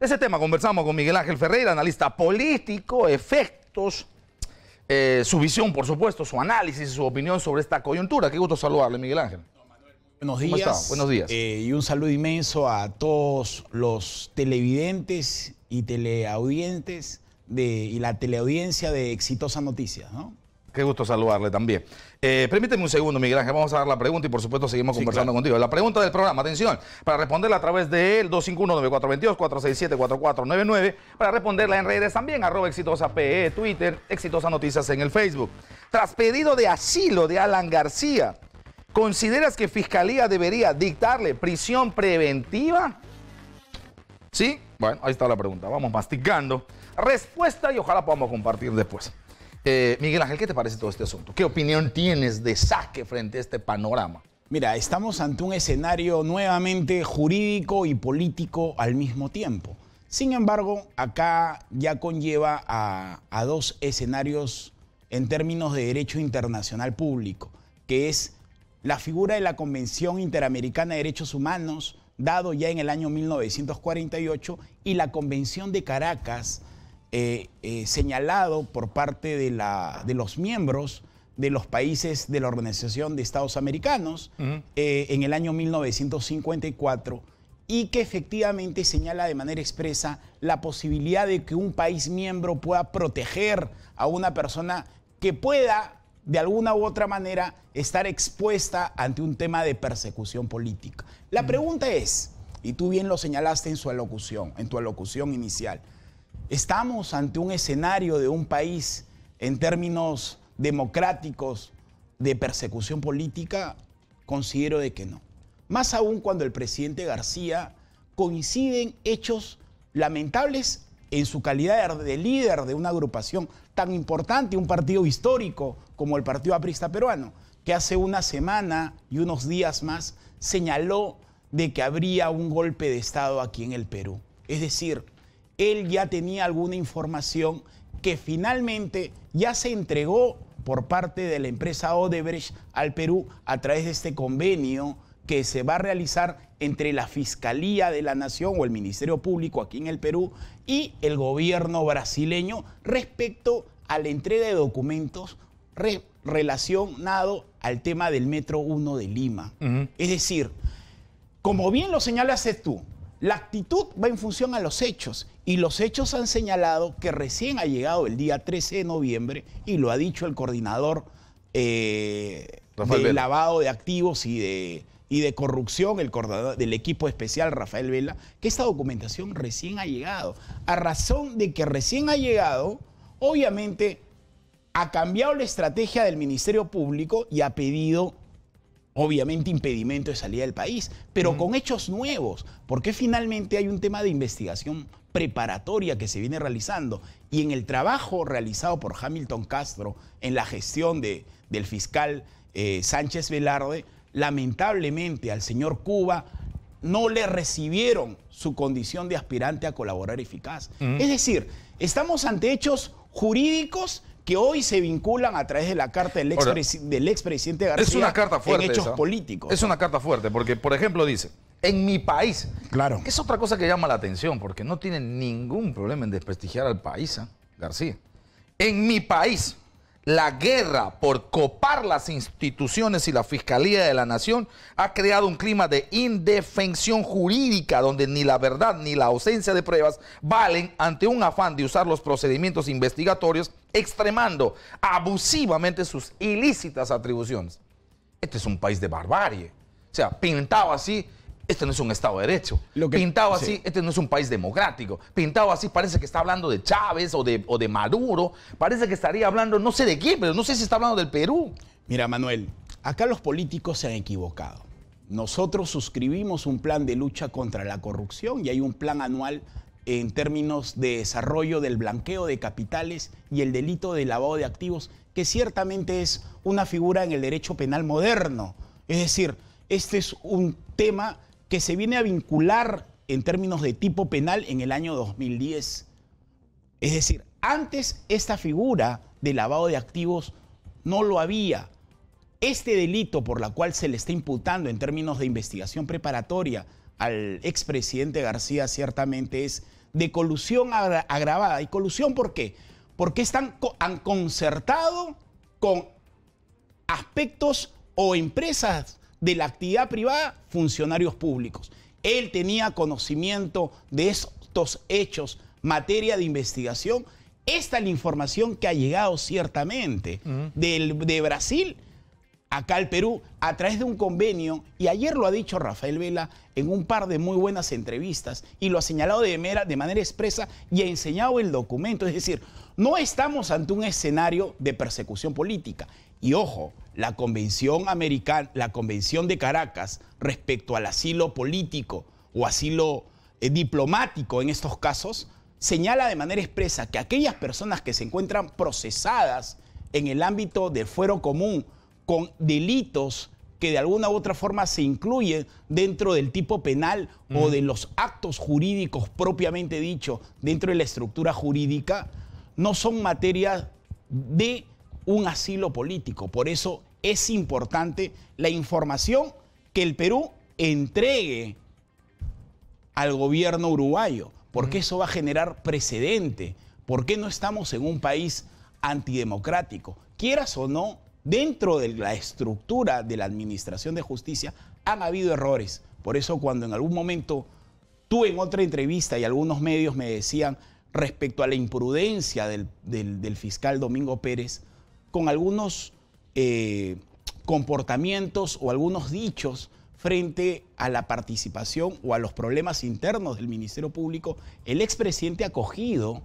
De ese tema conversamos con Miguel Ángel Ferreira, analista político, efectos, eh, su visión, por supuesto, su análisis, y su opinión sobre esta coyuntura. Qué gusto saludarle, Miguel Ángel. Buenos días. Buenos días. Eh, y un saludo inmenso a todos los televidentes y teleaudientes de, y la teleaudiencia de Exitosa Noticias. ¿no? Qué gusto saludarle también. Eh, permíteme un segundo, Miguel Ángel. Vamos a dar la pregunta y por supuesto seguimos conversando contigo. La pregunta del programa, atención, para responderla a través de él 251-9422-467-4499, para responderla en redes también, arroba exitosa PE, Twitter, exitosa noticias en el Facebook. Tras pedido de asilo de Alan García, ¿consideras que Fiscalía debería dictarle prisión preventiva? Sí, bueno, ahí está la pregunta. Vamos masticando. Respuesta y ojalá podamos compartir después. Eh, Miguel Ángel, ¿qué te parece todo este asunto? ¿Qué opinión tienes de saque frente a este panorama? Mira, estamos ante un escenario nuevamente jurídico y político al mismo tiempo. Sin embargo, acá ya conlleva a, a dos escenarios en términos de derecho internacional público, que es la figura de la Convención Interamericana de Derechos Humanos, dado ya en el año 1948, y la Convención de Caracas, eh, eh, señalado por parte de, los miembros de los países de la Organización de Estados Americanos eh, en el año 1954 y que efectivamente señala de manera expresa la posibilidad de que un país miembro pueda proteger a una persona que pueda de alguna u otra manera estar expuesta ante un tema de persecución política. La pregunta es, y tú bien lo señalaste en su alocución, en tu alocución inicial, Estamos ante un escenario de un país en términos democráticos de persecución política, considero de que no. Más aún cuando el presidente García coinciden hechos lamentables en su calidad de líder de una agrupación tan importante, un partido histórico como el Partido Aprista Peruano, que hace una semana y unos días más señaló de que habría un golpe de Estado aquí en el Perú. Es decir, él ya tenía alguna información que finalmente ya se entregó por parte de la empresa Odebrecht al Perú a través de este convenio que se va a realizar entre la Fiscalía de la Nación o el Ministerio Público aquí en el Perú y el gobierno brasileño respecto a la entrega de documentos relacionado al tema del Metro 1 de Lima. Es decir, como bien lo señalaste tú, la actitud va en función a los hechos y los hechos han señalado que recién ha llegado el día 13 de noviembre y lo ha dicho el coordinador eh, de lavado de activos y de, y de corrupción, el coordinador del equipo especial Rafael Vela, que esta documentación recién ha llegado. A razón de que recién ha llegado, obviamente ha cambiado la estrategia del Ministerio Público y ha pedido obviamente impedimento de salida del país, pero con hechos nuevos, porque finalmente hay un tema de investigación preparatoria que se viene realizando y en el trabajo realizado por Hamilton Castro en la gestión de, del fiscal eh, Sánchez Velarde, lamentablemente al señor Cuba no le recibieron su condición de aspirante a colaborar eficaz. Es decir, estamos ante hechos jurídicos que hoy se vinculan a través de la carta del, ex del expresidente García es una carta fuerte en hechos políticos. Es una carta fuerte, porque, por ejemplo, dice, en mi país. Claro. es otra cosa que llama la atención, porque no tiene ningún problema en desprestigiar al país, ¿ah? García. En mi país, la guerra por copar las instituciones y la Fiscalía de la Nación ha creado un clima de indefensión jurídica donde ni la verdad ni la ausencia de pruebas valen ante un afán de usar los procedimientos investigatorios extremando abusivamente sus ilícitas atribuciones. Este es un país de barbarie. O sea, pintado así este no es un Estado de Derecho. Pintado así, este no es un país democrático. Pintado así, parece que está hablando de Chávez o de, o de Maduro. Parece que estaría hablando, no sé de quién, pero no sé si está hablando del Perú. Mira, Manuel, acá los políticos se han equivocado. Nosotros suscribimos un plan de lucha contra la corrupción y hay un plan anual en términos de desarrollo del blanqueo de capitales y el delito de lavado de activos, que ciertamente es una figura en el derecho penal moderno. Es decir, este es un tema que se viene a vincular en términos de tipo penal en el año 2010. Es decir, antes esta figura de lavado de activos no lo había. Este delito por la cual se le está imputando en términos de investigación preparatoria al expresidente García ciertamente es de colusión agravada. ¿Y colusión por qué? Porque están han concertado con aspectos o empresas de la actividad privada, funcionarios públicos. Él tenía conocimiento de estos hechos, materia de investigación. Esta es la información que ha llegado ciertamente del, de Brasil acá al Perú a través de un convenio, y ayer lo ha dicho Rafael Vela en un par de muy buenas entrevistas, y lo ha señalado de, de manera expresa y ha enseñado el documento. Es decir, no estamos ante un escenario de persecución política. Y ojo, la Convención Americana, la Convención de Caracas respecto al asilo político o asilo eh, diplomático en estos casos, señala de manera expresa que aquellas personas que se encuentran procesadas en el ámbito del fuero común con delitos que de alguna u otra forma se incluyen dentro del tipo penal o de los actos jurídicos propiamente dicho dentro de la estructura jurídica, no son materia de un asilo político. Por eso es importante la información que el Perú entregue al gobierno uruguayo, porque eso va a generar precedente. ¿Por qué no estamos en un país antidemocrático? Quieras o no, dentro de la estructura de la Administración de Justicia han habido errores. Por eso cuando en algún momento tú en otra entrevista y algunos medios me decían respecto a la imprudencia del, del fiscal Domingo Pérez, con algunos eh, comportamientos o algunos dichos frente a la participación o a los problemas internos del Ministerio Público, el expresidente ha cogido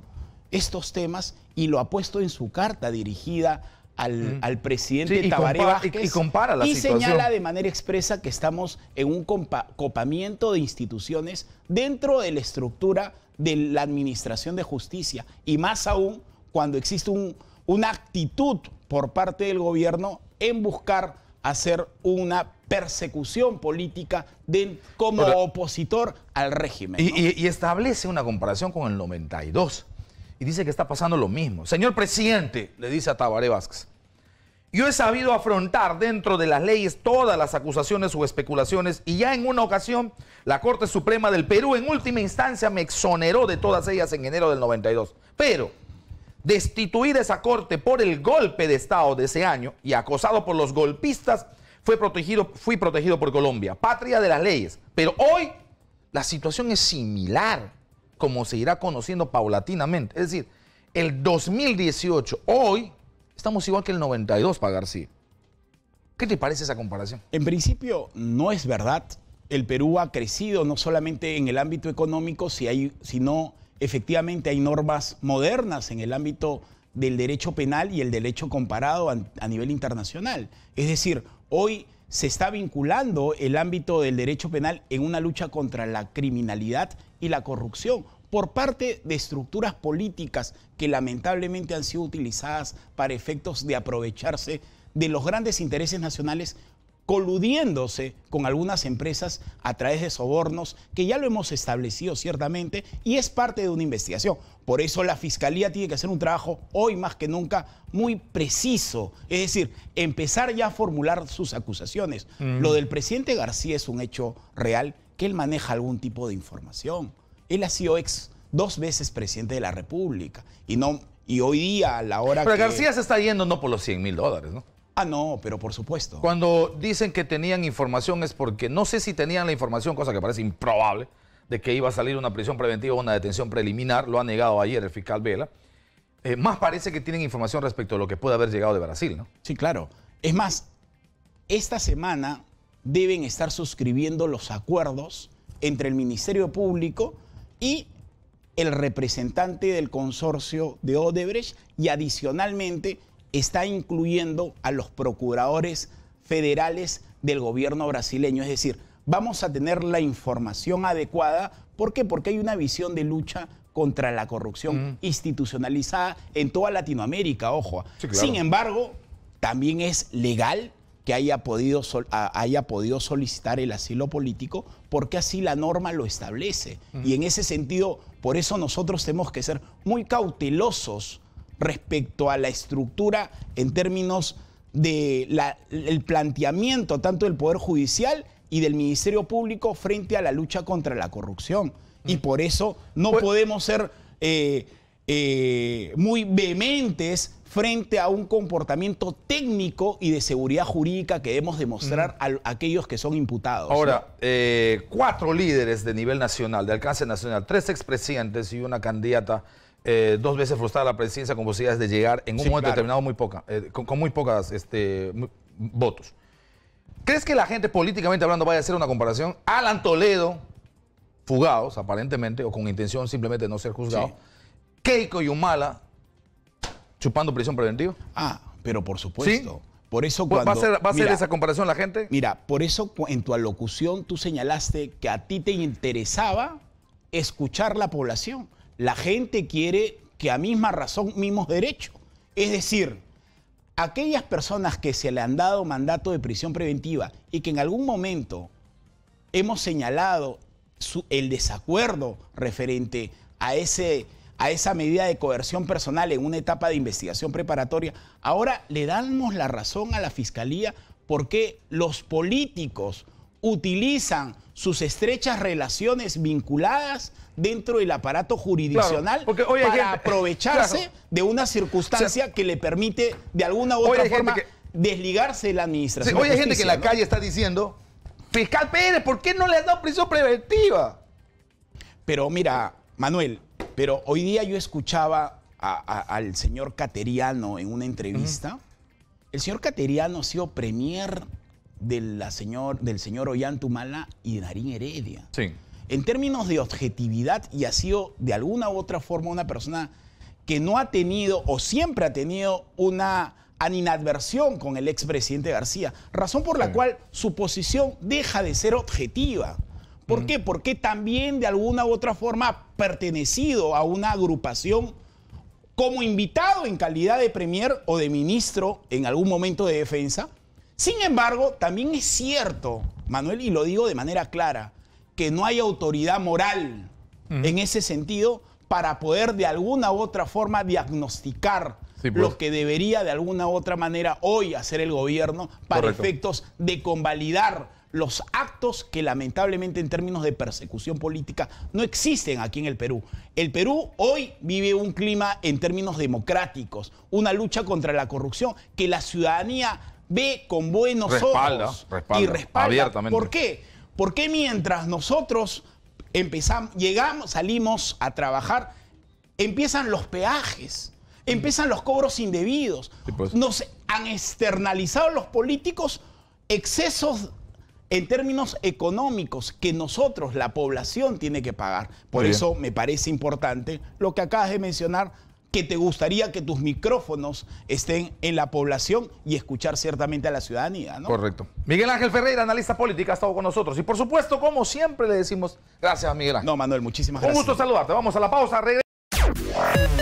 estos temas y lo ha puesto en su carta dirigida al, presidente y compara y señala de manera expresa que estamos en un copamiento de instituciones dentro de la estructura de la Administración de Justicia y más aún cuando existe un, una actitud por parte del gobierno en buscar hacer una persecución política de, como opositor al régimen. Y, y, establece una comparación con el 92 y dice que está pasando lo mismo. Señor presidente, le dice a Tabaré Vázquez, yo he sabido afrontar dentro de las leyes todas las acusaciones o especulaciones y ya en una ocasión la Corte Suprema del Perú en última instancia me exoneró de todas ellas en enero del 92. Pero destituida esa corte por el golpe de Estado de ese año y acosado por los golpistas, fue protegido, fui protegido por Colombia, patria de las leyes. Pero hoy la situación es similar, como se irá conociendo paulatinamente. Es decir, el 2018, hoy, estamos igual que el 92 para García. ¿Qué te parece esa comparación? En principio, no es verdad. El Perú ha crecido no solamente en el ámbito económico, sino efectivamente hay normas modernas en el ámbito del derecho penal y el derecho comparado a, nivel internacional. Es decir, hoy se está vinculando el ámbito del derecho penal en una lucha contra la criminalidad y la corrupción por parte de estructuras políticas que lamentablemente han sido utilizadas para efectos de aprovecharse de los grandes intereses nacionales coludiéndose con algunas empresas a través de sobornos, que ya lo hemos establecido ciertamente, y es parte de una investigación. Por eso la Fiscalía tiene que hacer un trabajo hoy más que nunca muy preciso, es decir, empezar ya a formular sus acusaciones. Lo del presidente García es un hecho real, que él maneja algún tipo de información. Él ha sido ex dos veces presidente de la República y no... Y hoy día, a la hora Pero García se está yendo no por los 100 mil dólares, ¿no? Ah, no, pero por supuesto. Cuando dicen que tenían información es porque no sé si tenían la información, cosa que parece improbable, de que iba a salir una prisión preventiva o una detención preliminar, lo ha negado ayer el fiscal Vela. Eh, más parece que tienen información respecto a lo que puede haber llegado de Brasil, ¿no? Sí, claro. Es más, esta semana deben estar suscribiendo los acuerdos entre el Ministerio Público y el representante del consorcio de Odebrecht y adicionalmente está incluyendo a los procuradores federales del gobierno brasileño. Es decir, vamos a tener la información adecuada. ¿Por qué? Porque hay una visión de lucha contra la corrupción mm. institucionalizada en toda Latinoamérica, ojo. Sin embargo, también es legal que haya podido, haya podido solicitar el asilo político, porque así la norma lo establece. Mm. Y en ese sentido, por eso nosotros tenemos que ser muy cautelosos respecto a la estructura en términos del el planteamiento tanto del Poder Judicial y del Ministerio Público frente a la lucha contra la corrupción. Y mm. por eso no pues- podemos ser eh, eh, muy vehementes frente a un comportamiento técnico y de seguridad jurídica que debemos demostrar a, aquellos que son imputados. Ahora, eh, cuatro líderes de nivel nacional, de alcance nacional, tres expresidentes y una candidata eh, dos veces frustrada la presidencia con posibilidades de llegar en un momento determinado muy poca, eh, con, muy pocas este, votos. ¿Crees que la gente políticamente hablando vaya a hacer una comparación? Alan Toledo, fugados aparentemente, o con intención simplemente de no ser juzgado, Keiko Yumala, chupando prisión preventiva. Ah, pero por supuesto. Por eso ¿Va a ser, esa comparación la gente? Mira, por eso en tu alocución tú señalaste que a ti te interesaba escuchar la población la gente quiere que a misma razón, mismos derechos. Es decir, aquellas personas que se le han dado mandato de prisión preventiva y que en algún momento hemos señalado el desacuerdo referente a, a esa medida de coerción personal en una etapa de investigación preparatoria, ahora le damos la razón a la Fiscalía porque los políticos utilizan sus estrechas relaciones vinculadas dentro del aparato jurisdiccional para aprovecharse de una circunstancia que le permite de alguna u otra forma desligarse de la administración. Oye, hay gente que en la calle está diciendo, fiscal Pérez, ¿por qué no le has dado prisión preventiva? Pero mira, Manuel, pero hoy día yo escuchaba al señor Cateriano en una entrevista. El señor Cateriano ha sido premier señor, del señor Ollantumala Tumala y Darín Heredia. Sí en términos de objetividad y ha sido de alguna u otra forma una persona que no ha tenido o siempre ha tenido una animadversión con el expresidente García, razón por la cual su posición deja de ser objetiva. ¿Por qué? Porque también de alguna u otra forma ha pertenecido a una agrupación como invitado en calidad de premier o de ministro en algún momento de defensa. Sin embargo, también es cierto, Manuel, y lo digo de manera clara, que no hay autoridad moral en ese sentido para poder de alguna u otra forma diagnosticar pues. lo que debería de alguna u otra manera hoy hacer el gobierno para efectos de convalidar los actos que lamentablemente en términos de persecución política no existen aquí en el Perú. El Perú hoy vive un clima en términos democráticos, una lucha contra la corrupción que la ciudadanía ve con buenos ojos y respalda. Abiertamente. ¿Por qué? ¿Por qué mientras nosotros empezamos, llegamos, salimos a trabajar, empiezan los peajes? Empiezan los cobros indebidos. Pues. Nos han externalizado los políticos excesos en términos económicos que nosotros, la población, tiene que pagar. Por eso me parece importante lo que acabas de mencionar que te gustaría que tus micrófonos estén en la población y escuchar ciertamente a la ciudadanía, ¿no? Correcto. Miguel Ángel Ferreira, analista política, ha estado con nosotros. Y por supuesto, como siempre, le decimos gracias Miguel Ángel. No, Manuel, muchísimas gracias. Un gusto saludarte. Vamos a la pausa. regresamos.